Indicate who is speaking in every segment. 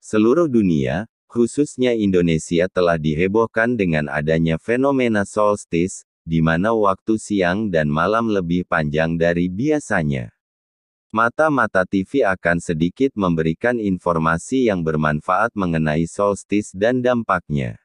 Speaker 1: Seluruh dunia, khususnya Indonesia telah dihebohkan dengan adanya fenomena solstice, di mana waktu siang dan malam lebih panjang dari biasanya. Mata-mata TV akan sedikit memberikan informasi yang bermanfaat mengenai solstice dan dampaknya.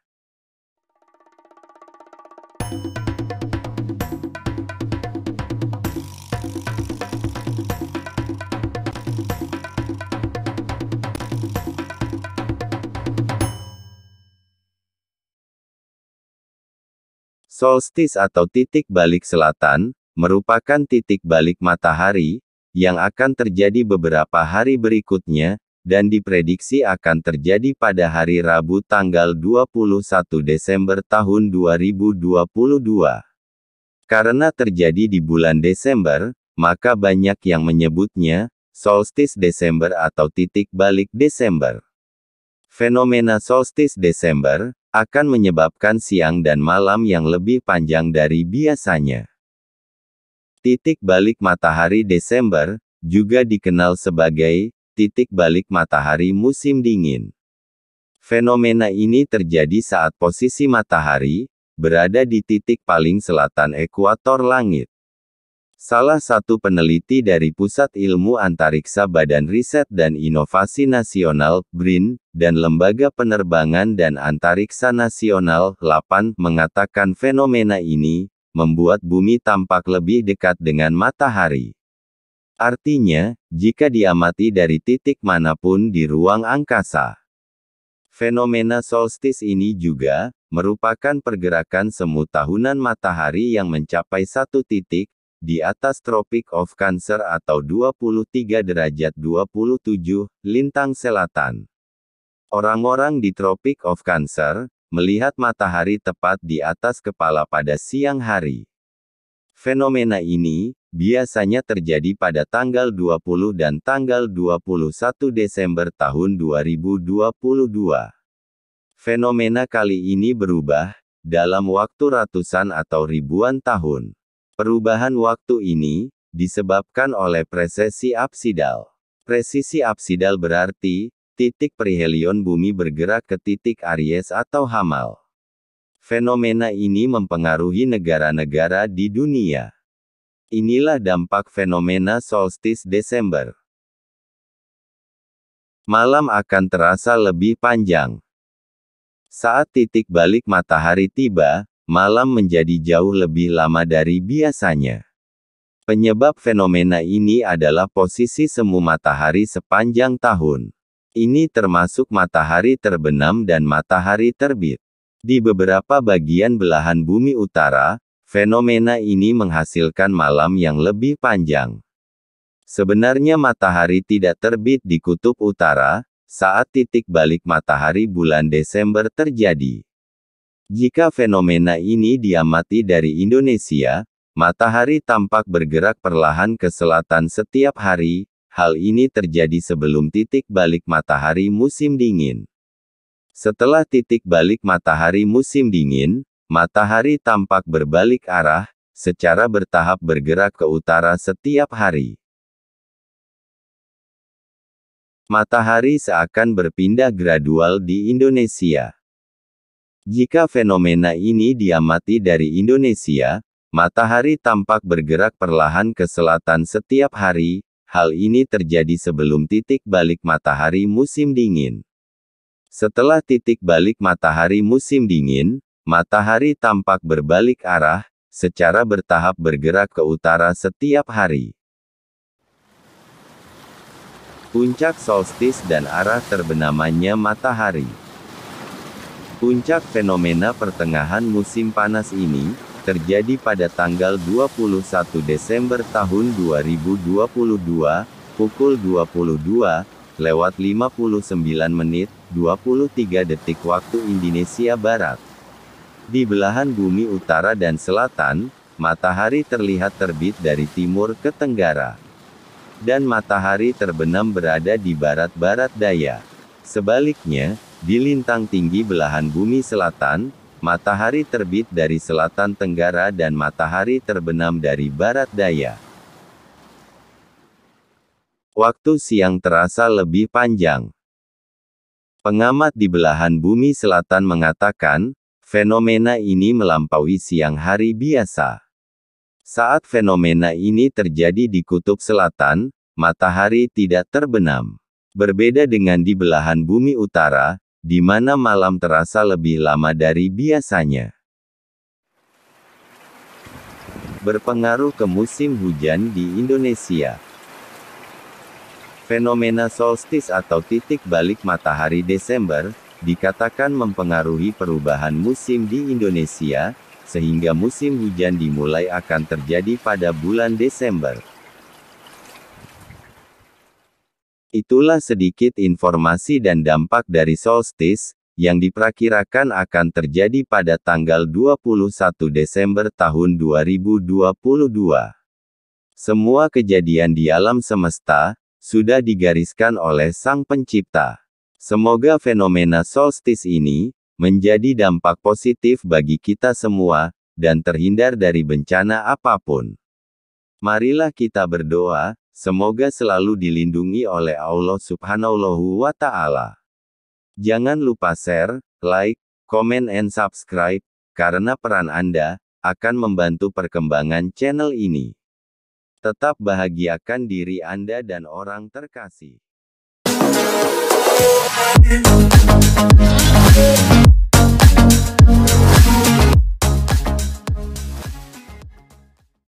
Speaker 1: Solstis atau titik balik selatan, merupakan titik balik matahari, yang akan terjadi beberapa hari berikutnya, dan diprediksi akan terjadi pada hari Rabu tanggal 21 Desember tahun 2022. Karena terjadi di bulan Desember, maka banyak yang menyebutnya solstis Desember atau titik balik Desember. Fenomena solstis Desember akan menyebabkan siang dan malam yang lebih panjang dari biasanya. Titik balik matahari Desember juga dikenal sebagai titik balik matahari musim dingin. Fenomena ini terjadi saat posisi matahari berada di titik paling selatan ekuator langit. Salah satu peneliti dari Pusat Ilmu Antariksa Badan Riset dan Inovasi Nasional, BRIN, dan Lembaga Penerbangan dan Antariksa Nasional, Lapan, mengatakan fenomena ini membuat bumi tampak lebih dekat dengan matahari. Artinya, jika diamati dari titik manapun di ruang angkasa. Fenomena solstis ini juga merupakan pergerakan semu tahunan matahari yang mencapai satu titik, di atas Tropic of Cancer atau 23 derajat 27, lintang selatan. Orang-orang di Tropic of Cancer melihat matahari tepat di atas kepala pada siang hari. Fenomena ini biasanya terjadi pada tanggal 20 dan tanggal 21 Desember tahun 2022. Fenomena kali ini berubah dalam waktu ratusan atau ribuan tahun. Perubahan waktu ini disebabkan oleh presesi apsidal. Presisi apsidal berarti titik perihelion bumi bergerak ke titik Aries atau Hamal. Fenomena ini mempengaruhi negara-negara di dunia. Inilah dampak fenomena solstice Desember. Malam akan terasa lebih panjang. Saat titik balik matahari tiba, malam menjadi jauh lebih lama dari biasanya. Penyebab fenomena ini adalah posisi semu matahari sepanjang tahun. Ini termasuk matahari terbenam dan matahari terbit. Di beberapa bagian belahan bumi utara, fenomena ini menghasilkan malam yang lebih panjang. Sebenarnya matahari tidak terbit di kutub utara, saat titik balik matahari bulan Desember terjadi. Jika fenomena ini diamati dari Indonesia, matahari tampak bergerak perlahan ke selatan setiap hari, hal ini terjadi sebelum titik balik matahari musim dingin. Setelah titik balik matahari musim dingin, matahari tampak berbalik arah, secara bertahap bergerak ke utara setiap hari. Matahari seakan berpindah gradual di Indonesia. Jika fenomena ini diamati dari Indonesia, matahari tampak bergerak perlahan ke selatan setiap hari, hal ini terjadi sebelum titik balik matahari musim dingin. Setelah titik balik matahari musim dingin, matahari tampak berbalik arah, secara bertahap bergerak ke utara setiap hari. Puncak solstis dan arah terbenamnya matahari. Puncak fenomena pertengahan musim panas ini, terjadi pada tanggal 21 Desember tahun 2022, pukul 22, lewat 59 menit, 23 detik waktu Indonesia Barat. Di belahan bumi utara dan selatan, matahari terlihat terbit dari timur ke tenggara. Dan matahari terbenam berada di barat-barat daya. Sebaliknya, di lintang tinggi belahan bumi selatan, matahari terbit dari selatan tenggara dan matahari terbenam dari barat daya. Waktu siang terasa lebih panjang. Pengamat di belahan bumi selatan mengatakan, fenomena ini melampaui siang hari biasa. Saat fenomena ini terjadi di kutub selatan, matahari tidak terbenam. Berbeda dengan di belahan bumi utara, di mana malam terasa lebih lama dari biasanya. Berpengaruh ke musim hujan di Indonesia. Fenomena solstis atau titik balik matahari Desember dikatakan mempengaruhi perubahan musim di Indonesia, sehingga musim hujan dimulai akan terjadi pada bulan Desember. Itulah sedikit informasi dan dampak dari solstice, yang diperkirakan akan terjadi pada tanggal 21 Desember tahun 2022. Semua kejadian di alam semesta, sudah digariskan oleh Sang Pencipta. Semoga fenomena solstice ini, menjadi dampak positif bagi kita semua, dan terhindar dari bencana apapun. Marilah kita berdoa, Semoga selalu dilindungi oleh Allah Subhanahu wa Ta'ala. Jangan lupa share, like, comment, and subscribe, karena peran Anda akan membantu perkembangan channel ini. Tetap bahagiakan diri Anda dan orang terkasih.